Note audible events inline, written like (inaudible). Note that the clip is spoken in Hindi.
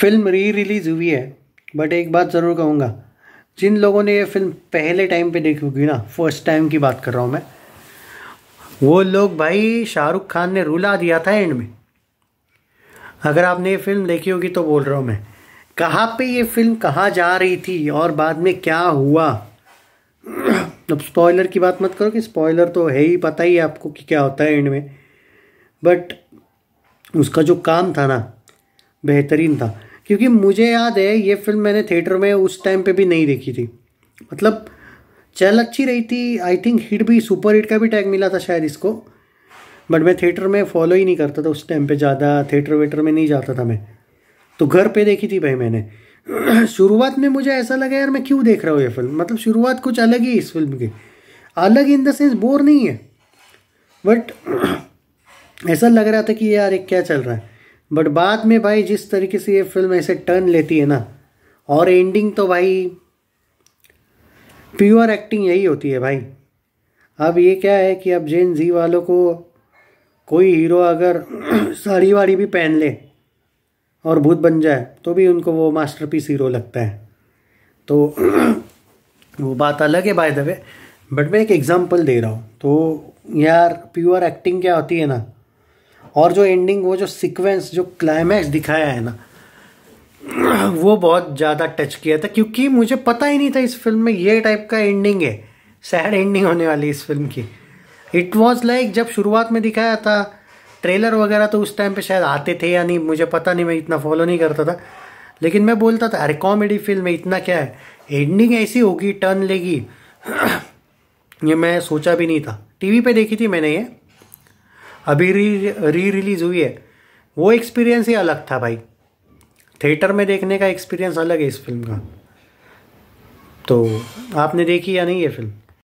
फिल्म री रिलीज़ हुई है बट एक बात ज़रूर कहूँगा जिन लोगों ने ये फिल्म पहले टाइम पे देखी होगी ना फर्स्ट टाइम की बात कर रहा हूँ मैं वो लोग भाई शाहरुख खान ने रुला दिया था एंड में अगर आपने ये फिल्म देखी होगी तो बोल रहा हूँ मैं कहाँ पे ये फिल्म कहाँ जा रही थी और बाद में क्या हुआ (coughs) अब स्पॉयलर की बात मत करो कि स्पॉयलर तो है ही पता ही आपको कि क्या होता है एंड में बट उसका जो काम था ना बेहतरीन था क्योंकि मुझे याद है ये फिल्म मैंने थिएटर में उस टाइम पे भी नहीं देखी थी मतलब चल अच्छी रही थी आई थिंक हिट भी सुपर हिट का भी टैग मिला था शायद इसको बट मैं थिएटर में फॉलो ही नहीं करता था उस टाइम पे ज़्यादा थिएटर वेटर में नहीं जाता था मैं तो घर पे देखी थी भाई मैंने (clears throat) शुरुआत में मुझे ऐसा लगा यार मैं क्यों देख रहा हूँ ये फिल्म मतलब शुरुआत कुछ अलग ही इस फिल्म की अलग इन द सेंस बोर नहीं है बट (clears throat) ऐसा लग रहा था कि यार एक क्या चल रहा है बट बाद में भाई जिस तरीके से ये फिल्म ऐसे टर्न लेती है ना और एंडिंग तो भाई प्योर एक्टिंग यही होती है भाई अब ये क्या है कि अब जेन जी वालों को कोई हीरो अगर (clears throat) साड़ी वाड़ी भी पहन ले और भूत बन जाए तो भी उनको वो मास्टरपीस हीरो लगता है तो (clears throat) वो बात अलग है बाय द वे बट मैं एक एग्ज़ाम्पल दे रहा हूँ तो यार प्योर एक्टिंग क्या होती है ना और जो एंडिंग वो जो सीक्वेंस जो क्लाइमैक्स दिखाया है ना वो बहुत ज़्यादा टच किया था क्योंकि मुझे पता ही नहीं था इस फिल्म में ये टाइप का एंडिंग है सैड एंडिंग होने वाली इस फिल्म की इट वॉज लाइक जब शुरुआत में दिखाया था ट्रेलर वगैरह तो उस टाइम पे शायद आते थे या नहीं मुझे पता नहीं मैं इतना फॉलो नहीं करता था लेकिन मैं बोलता था अरे कॉमेडी फिल्म है इतना क्या है एंडिंग ऐसी होगी टर्न लेगी (clears throat) ये मैं सोचा भी नहीं था टीवी पे देखी थी मैंने ये अभी री री रिलीज़ हुई है वो एक्सपीरियंस ही अलग था भाई थिएटर में देखने का एक्सपीरियंस अलग है इस फिल्म का तो आपने देखी या नहीं ये फिल्म